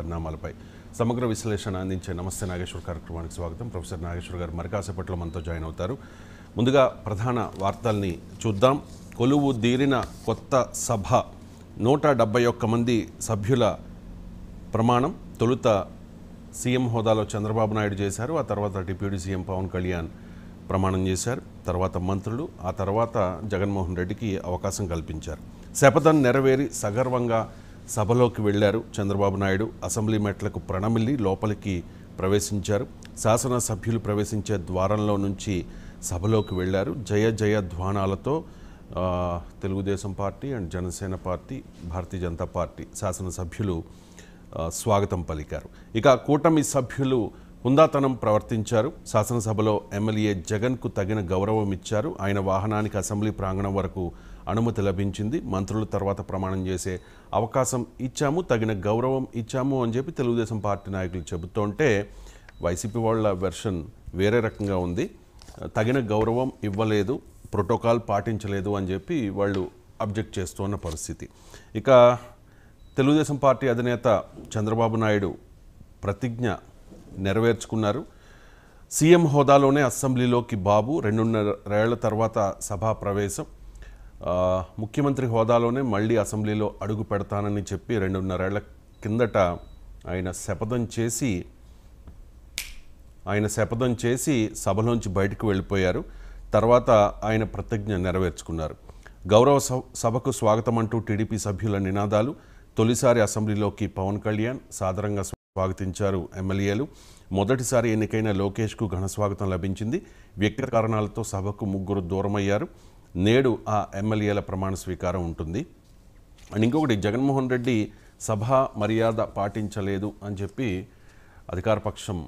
పరిణామాలపై సమగ్ర విశ్లేషణ అందించే నమస్తే నాగేశ్వర్ కార్యక్రమానికి స్వాగతం ప్రొఫెసర్ నాగేశ్వర్ గారు మరికాసేపట్లో మనతో జాయిన్ అవుతారు ముందుగా ప్రధాన వార్తల్ని చూద్దాం కొలువు దీరిన కొత్త సభ నూట ఒక్క మంది సభ్యుల ప్రమాణం తొలుత సీఎం హోదాలో చంద్రబాబు నాయుడు చేశారు ఆ తర్వాత డిప్యూటీ సీఎం పవన్ కళ్యాణ్ ప్రమాణం చేశారు తర్వాత మంత్రులు ఆ తర్వాత జగన్మోహన్ రెడ్డికి అవకాశం కల్పించారు శపథం నెరవేరి సగర్వంగా సభలోకి వెళ్లారు చంద్రబాబు నాయుడు అసెంబ్లీ మెట్లకు ప్రణమిల్లి లోపలికి ప్రవేశించారు శాసనసభ్యులు ప్రవేశించే ద్వారంలో నుంచి సభలోకి వెళ్లారు జయ జయ ధ్వానాలతో Telugu Desam party and Janasena party Bharatiya Janata party శాసనసభ్యులు స్వాగతం పలికారు ఇక కూటమి సభ్యులు హుందాతనం ప్రవర్తించారు శాసనసభలో ఎమ్మెల్యే జగన్కు తగిన గౌరవం ఇచ్చారు ఆయన వాహనానికి అసెంబ్లీ ప్రాంగణం వరకు అనుమతి లభించింది మంత్రులు తర్వాత ప్రమాణం చేసే అవకాశం ఇచ్చాము తగిన గౌరవం ఇచ్చాము అని చెప్పి తెలుగుదేశం పార్టీ నాయకులు చెబుతుంటే వైసీపీ వాళ్ళ వెర్షన్ వేరే రకంగా ఉంది తగిన గౌరవం ఇవ్వలేదు ప్రోటోకాల్ పాటించలేదు అని చెప్పి వాళ్ళు అబ్జెక్ట్ చేస్తున్న పరిస్థితి ఇక తెలుగుదేశం పార్టీ అధినేత చంద్రబాబు నాయుడు ప్రతిజ్ఞ నెరవేర్చుకున్నారు సీఎం హోదాలోనే అసెంబ్లీలోకి బాబు రెండున్నర ఏళ్ల తర్వాత సభా ప్రవేశం ముఖ్యమంత్రి హోదాలోనే మళ్ళీ అసెంబ్లీలో అడుగు పెడతానని చెప్పి రెండున్నరేళ్ల కిందట ఆయన శపథం చేసి ఆయన శపథం చేసి సభలోంచి బయటకు వెళ్ళిపోయారు తర్వాత ఆయన ప్రతిజ్ఞ నెరవేర్చుకున్నారు గౌరవ సభకు స్వాగతం అంటూ టీడీపీ సభ్యుల నినాదాలు తొలిసారి అసెంబ్లీలోకి పవన్ కళ్యాణ్ సాదరంగా స్వాగతించారు ఎమ్మెల్యేలు మొదటిసారి ఎన్నికైన లోకేష్కు ఘన స్వాగతం లభించింది వ్యక్తిగత కారణాలతో సభకు ముగ్గురు దూరమయ్యారు నేడు ఆ ఎమ్మెల్యేల ప్రమాణ స్వీకారం ఉంటుంది అండ్ ఇంకొకటి జగన్మోహన్ రెడ్డి సభా మర్యాద పాటించలేదు అని చెప్పి అధికారపక్షం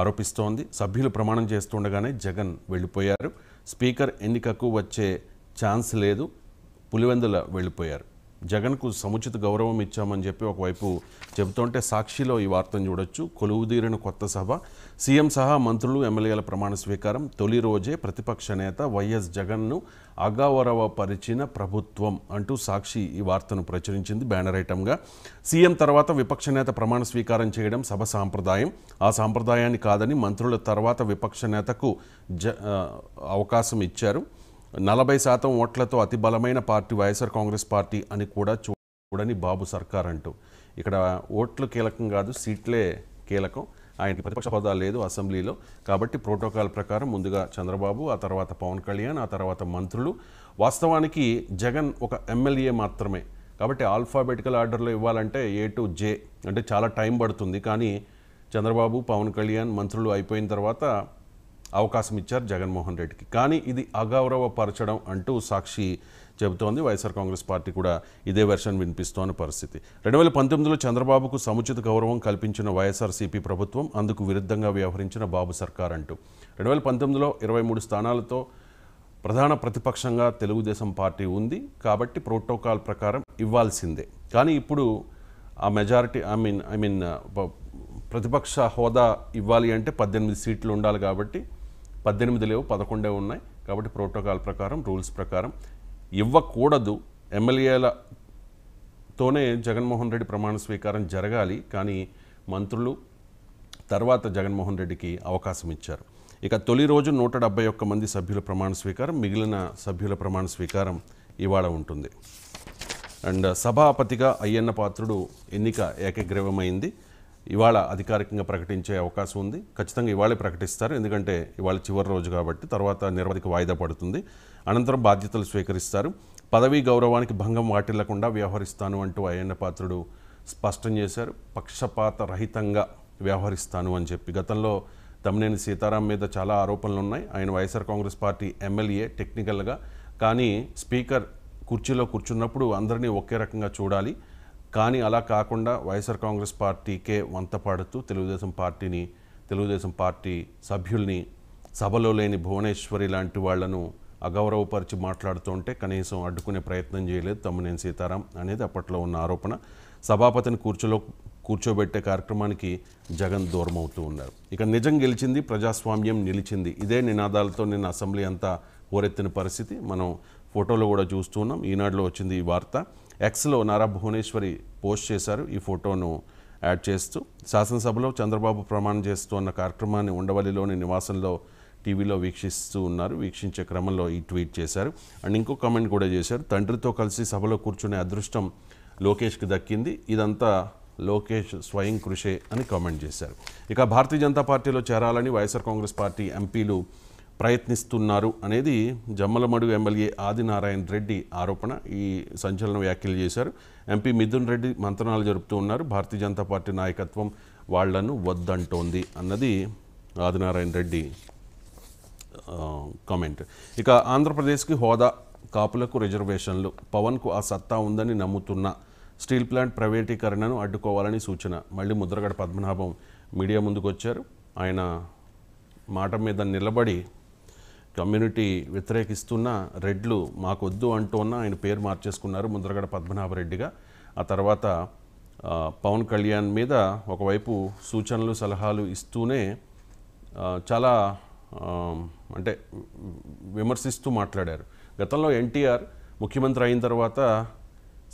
ఆరోపిస్తోంది సభ్యులు ప్రమాణం చేస్తుండగానే జగన్ వెళ్ళిపోయారు స్పీకర్ ఎన్నికకు వచ్చే ఛాన్స్ లేదు పులివెందుల వెళ్ళిపోయారు జగన్కు సముచిత గౌరవం ఇచ్చామని చెప్పి ఒకవైపు చెబుతుంటే సాక్షిలో ఈ వార్తను చూడొచ్చు కొలువుదీరిన కొత్త సభ సీఎం సహా మంత్రులు ఎమ్మెల్యేల ప్రమాణ స్వీకారం తొలి రోజే ప్రతిపక్ష నేత వైఎస్ జగన్ను అగౌరవపరిచిన ప్రభుత్వం అంటూ సాక్షి ఈ వార్తను ప్రచురించింది బ్యానర్ ఐటమ్గా సీఎం తర్వాత విపక్ష నేత ప్రమాణ స్వీకారం చేయడం సభ సాంప్రదాయం ఆ సాంప్రదాయాన్ని కాదని మంత్రుల తర్వాత విపక్ష నేతకు జ అవకాశం ఇచ్చారు నలభై శాతం ఓట్లతో అతి బలమైన పార్టీ వైఎస్ఆర్ కాంగ్రెస్ పార్టీ అని కూడా చూడని బాబు సర్కార్ అంటూ ఇక్కడ ఓట్లు కీలకం కాదు సీట్లే కీలకం ఆయనకి ప్రతిపక్ష హోదా లేదు అసెంబ్లీలో కాబట్టి ప్రోటోకాల్ ప్రకారం ముందుగా చంద్రబాబు ఆ తర్వాత పవన్ కళ్యాణ్ ఆ తర్వాత మంత్రులు వాస్తవానికి జగన్ ఒక ఎమ్మెల్యే మాత్రమే కాబట్టి ఆల్ఫాబెటికల్ ఆర్డర్లో ఇవ్వాలంటే ఏ టు జే అంటే చాలా టైం పడుతుంది కానీ చంద్రబాబు పవన్ కళ్యాణ్ మంత్రులు అయిపోయిన తర్వాత అవకాశం ఇచ్చారు జగన్మోహన్ రెడ్డికి కానీ ఇది అగౌరవపరచడం అంటూ సాక్షి చెబుతోంది వైఎస్ఆర్ కాంగ్రెస్ పార్టీ కూడా ఇదే వెర్షన్ వినిపిస్తోన్న పరిస్థితి రెండు వేల పంతొమ్మిదిలో చంద్రబాబుకు సముచిత గౌరవం కల్పించిన వైఎస్ఆర్సీపీ ప్రభుత్వం అందుకు విరుద్ధంగా వ్యవహరించిన బాబు సర్కార్ అంటూ రెండు వేల పంతొమ్మిదిలో ఇరవై మూడు స్థానాలతో ప్రధాన ప్రతిపక్షంగా తెలుగుదేశం పార్టీ ఉంది కాబట్టి ప్రోటోకాల్ ప్రకారం ఇవ్వాల్సిందే కానీ ఇప్పుడు ఆ majority I mean I mean ప్రతిపక్ష హోదా ఇవ్వాలి అంటే పద్దెనిమిది సీట్లు ఉండాలి కాబట్టి పద్దెనిమిది లేవు పదకొండే ఉన్నాయి కాబట్టి ప్రోటోకాల్ ప్రకారం రూల్స్ ప్రకారం ఇవ్వకూడదు ఎమ్మెల్యేలతోనే జగన్మోహన్ రెడ్డి ప్రమాణ స్వీకారం జరగాలి కానీ మంత్రులు తర్వాత జగన్మోహన్ రెడ్డికి అవకాశం ఇచ్చారు ఇక తొలి రోజు నూట డెబ్బై ఒక్క మంది సభ్యుల ప్రమాణ స్వీకారం మిగిలిన సభ్యుల ప్రమాణ స్వీకారం ఇవాళ ఉంటుంది అండ్ సభాపతిగా అయ్యన్న పాత్రుడు ఎన్నిక ఏకగ్రీవమైంది ఇవాళ అధికారికంగా ప్రకటించే అవకాశం ఉంది ఖచ్చితంగా ఇవాళే ప్రకటిస్తారు ఎందుకంటే ఇవాళ చివరి రోజు కాబట్టి తర్వాత నిరవధిక వాయిదా పడుతుంది అనంతరం బాధ్యతలు స్వీకరిస్తారు పదవీ గౌరవానికి భంగం వాటిల్లకుండా వ్యవహరిస్తాను అంటూ అయ్యన్న పాత్రుడు స్పష్టం చేశారు పక్షపాత రహితంగా వ్యవహరిస్తాను అని చెప్పి గతంలో తమ్మినేని సీతారాం మీద చాలా ఆరోపణలు ఉన్నాయి ఆయన వైఎస్ఆర్ కాంగ్రెస్ పార్టీ ఎమ్మెల్యే టెక్నికల్గా కానీ స్పీకర్ కుర్చీలో కూర్చున్నప్పుడు అందరినీ ఒకే రకంగా చూడాలి కానీ అలా కాకుండా వైఎస్ఆర్ కాంగ్రెస్ పార్టీకే వంత పాడుతూ తెలుగుదేశం పార్టీని తెలుగుదేశం పార్టీ సభ్యుల్ని సభలో లేని భువనేశ్వరి లాంటి వాళ్లను అగౌరవపరిచి మాట్లాడుతుంటే కనీసం అడ్డుకునే ప్రయత్నం చేయలేదు తమ్మునేని సీతారాం అనేది అప్పట్లో ఉన్న ఆరోపణ సభాపతిని కూర్చోలో కూర్చోబెట్టే కార్యక్రమానికి జగన్ దూరమవుతూ ఉన్నారు ఇక నిజం గెలిచింది ప్రజాస్వామ్యం నిలిచింది ఇదే నినాదాలతో నిన్న అసెంబ్లీ అంతా ఓరెత్తిన పరిస్థితి మనం ఫోటోలో కూడా చూస్తూ ఉన్నాం ఈనాడులో వచ్చింది ఈ వార్త ఎక్స్లో నారా భువనేశ్వరి పోస్ట్ చేశారు ఈ ఫోటోను యాడ్ చేస్తూ శాసనసభలో చంద్రబాబు ప్రమాణం చేస్తూ అన్న కార్యక్రమాన్ని ఉండవల్లిలోని నివాసంలో టీవీలో వీక్షిస్తూ ఉన్నారు వీక్షించే క్రమంలో ఈ ట్వీట్ చేశారు అండ్ ఇంకో కామెంట్ కూడా చేశారు తండ్రితో కలిసి సభలో కూర్చునే అదృష్టం లోకేష్కి దక్కింది ఇదంతా లోకేష్ స్వయం కృషే అని కామెంట్ చేశారు ఇక భారతీయ జనతా పార్టీలో చేరాలని వైఎస్ఆర్ కాంగ్రెస్ పార్టీ ఎంపీలు ప్రయత్నిస్తున్నారు అనేది జమ్మలమడుగు ఎమ్మెల్యే ఆదినారాయణ రెడ్డి ఆరోపణ ఈ సంచలన వ్యాఖ్యలు చేశారు ఎంపీ మిథున్ రెడ్డి మంత్రణాలు జరుపుతూ ఉన్నారు భారతీయ జనతా పార్టీ నాయకత్వం వాళ్లను వద్దంటోంది అన్నది ఆదినారాయణ రెడ్డి కామెంట్ ఇక ఆంధ్రప్రదేశ్కి హోదా కాపులకు రిజర్వేషన్లు పవన్కు ఆ సత్తా ఉందని నమ్ముతున్న స్టీల్ ప్లాంట్ ప్రైవేటీకరణను అడ్డుకోవాలని సూచన మళ్ళీ ముద్రగడ పద్మనాభం మీడియా ముందుకు వచ్చారు ఆయన మాట మీద నిలబడి కమ్యూనిటీ వ్యతిరేకిస్తున్న రెడ్లు మాకొద్దు ఉన్న ఆయన పేరు మార్చేసుకున్నారు ముందరగడ పద్మనాభరెడ్డిగా ఆ తర్వాత పవన్ కళ్యాణ్ మీద ఒకవైపు సూచనలు సలహాలు ఇస్తూనే చాలా అంటే విమర్శిస్తూ మాట్లాడారు గతంలో ఎన్టీఆర్ ముఖ్యమంత్రి అయిన తర్వాత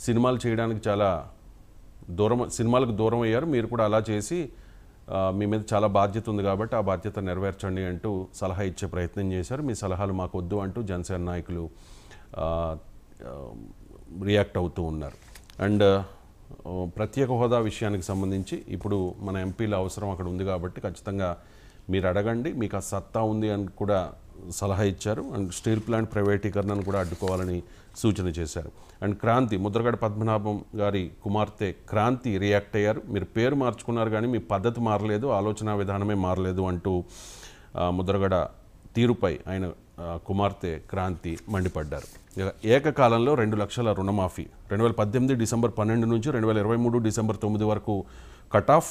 సినిమాలు చేయడానికి చాలా దూరం సినిమాలకు దూరం అయ్యారు మీరు కూడా అలా చేసి మీ మీద చాలా బాధ్యత ఉంది కాబట్టి ఆ బాధ్యత నెరవేర్చండి అంటూ సలహా ఇచ్చే ప్రయత్నం చేశారు మీ సలహాలు మాకు వద్దు అంటూ జనసేన నాయకులు రియాక్ట్ అవుతూ ఉన్నారు అండ్ ప్రత్యేక హోదా విషయానికి సంబంధించి ఇప్పుడు మన ఎంపీల అవసరం అక్కడ ఉంది కాబట్టి ఖచ్చితంగా మీరు అడగండి మీకు ఆ సత్తా ఉంది అని కూడా సలహా ఇచ్చారు అండ్ స్టీల్ ప్లాంట్ ప్రైవేటీకరణను కూడా అడ్డుకోవాలని సూచన చేశారు అండ్ క్రాంతి ముద్రగడ పద్మనాభం గారి కుమార్తె క్రాంతి రియాక్ట్ అయ్యారు మీరు పేరు మార్చుకున్నారు కానీ మీ పద్ధతి మారలేదు ఆలోచన విధానమే మారలేదు అంటూ ముద్రగడ తీరుపై ఆయన కుమార్తె క్రాంతి మండిపడ్డారు ఏకకాలంలో రెండు లక్షల రుణమాఫీ రెండు వేల పద్దెనిమిది డిసెంబర్ పన్నెండు నుంచి రెండు వేల ఇరవై మూడు డిసెంబర్ తొమ్మిది వరకు కట్ ఆఫ్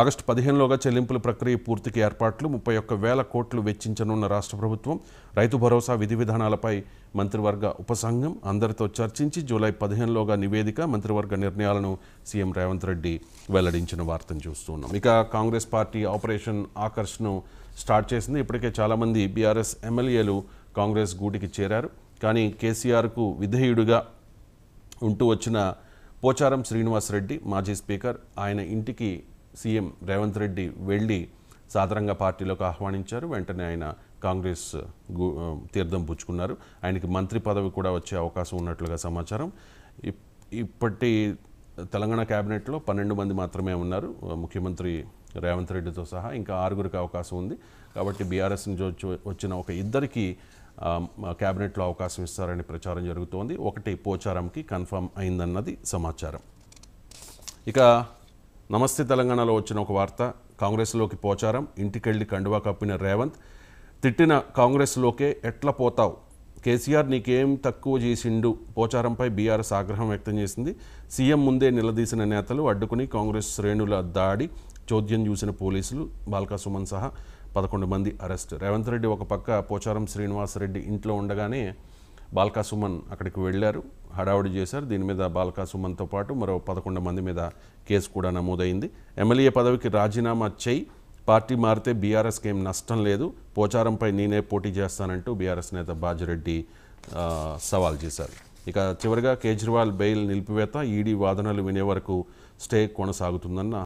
ఆగస్టు పదిహేనులోగా చెల్లింపుల ప్రక్రియ పూర్తికి ఏర్పాట్లు ముప్పై ఒక్క వేల కోట్లు వెచ్చించనున్న రాష్ట్ర ప్రభుత్వం రైతు భరోసా విధి విధానాలపై మంత్రివర్గ ఉపసంఘం అందరితో చర్చించి జూలై పదిహేనులోగా నివేదిక మంత్రివర్గ నిర్ణయాలను సీఎం రేవంత్ రెడ్డి వెల్లడించిన వార్తను చూస్తున్నాం ఇక కాంగ్రెస్ పార్టీ ఆపరేషన్ ఆకర్ష్ను స్టార్ట్ చేసింది ఇప్పటికే చాలామంది బీఆర్ఎస్ ఎమ్మెల్యేలు కాంగ్రెస్ గూటికి చేరారు కానీ కేసీఆర్కు విధేయుడిగా ఉంటూ వచ్చిన పోచారం శ్రీనివాసరెడ్డి మాజీ స్పీకర్ ఆయన ఇంటికి సీఎం రేవంత్ రెడ్డి వెళ్ళి సాధారణంగా పార్టీలోకి ఆహ్వానించారు వెంటనే ఆయన కాంగ్రెస్ తీర్థం పుచ్చుకున్నారు ఆయనకి మంత్రి పదవి కూడా వచ్చే అవకాశం ఉన్నట్లుగా సమాచారం ఇప్పటి తెలంగాణ క్యాబినెట్లో పన్నెండు మంది మాత్రమే ఉన్నారు ముఖ్యమంత్రి రేవంత్ రెడ్డితో సహా ఇంకా ఆరుగురికి అవకాశం ఉంది కాబట్టి బీఆర్ఎస్ నుంచి వచ్చిన ఒక ఇద్దరికి క్యాబినెట్లో అవకాశం ఇస్తారని ప్రచారం జరుగుతోంది ఒకటి పోచారంకి కన్ఫర్మ్ అయిందన్నది సమాచారం ఇక నమస్తే తెలంగాణలో వచ్చిన ఒక వార్త కాంగ్రెస్లోకి పోచారం ఇంటికెళ్ళి కండువా కప్పిన రేవంత్ తిట్టిన కాంగ్రెస్లోకే ఎట్లా పోతావు కేసీఆర్ నీకేం తక్కువ చేసిండు పోచారంపై బీఆర్ఎస్ ఆగ్రహం వ్యక్తం చేసింది సీఎం ముందే నిలదీసిన నేతలు అడ్డుకుని కాంగ్రెస్ శ్రేణుల దాడి చోద్యం చూసిన పోలీసులు బాల్కా సుమన్ సహా పదకొండు మంది అరెస్ట్ రేవంత్ రెడ్డి ఒక పక్క పోచారం శ్రీనివాసరెడ్డి ఇంట్లో ఉండగానే బాల్కా సుమన్ అక్కడికి వెళ్ళారు హడావుడి చేశారు దీని మీద బాల్కా సుమన్తో పాటు మరో పదకొండు మంది మీద కేసు కూడా నమోదైంది ఎమ్మెల్యే పదవికి రాజీనామా చేయి పార్టీ మారితే బీఆర్ఎస్కి ఏం నష్టం లేదు పోచారంపై నేనే పోటీ చేస్తానంటూ బీఆర్ఎస్ నేత బాజిరెడ్డి సవాల్ చేశారు ఇక చివరిగా కేజ్రీవాల్ బెయిల్ నిలిపివేత ఈడీ వాదనలు వినే వరకు స్టే కొనసాగుతుందన్న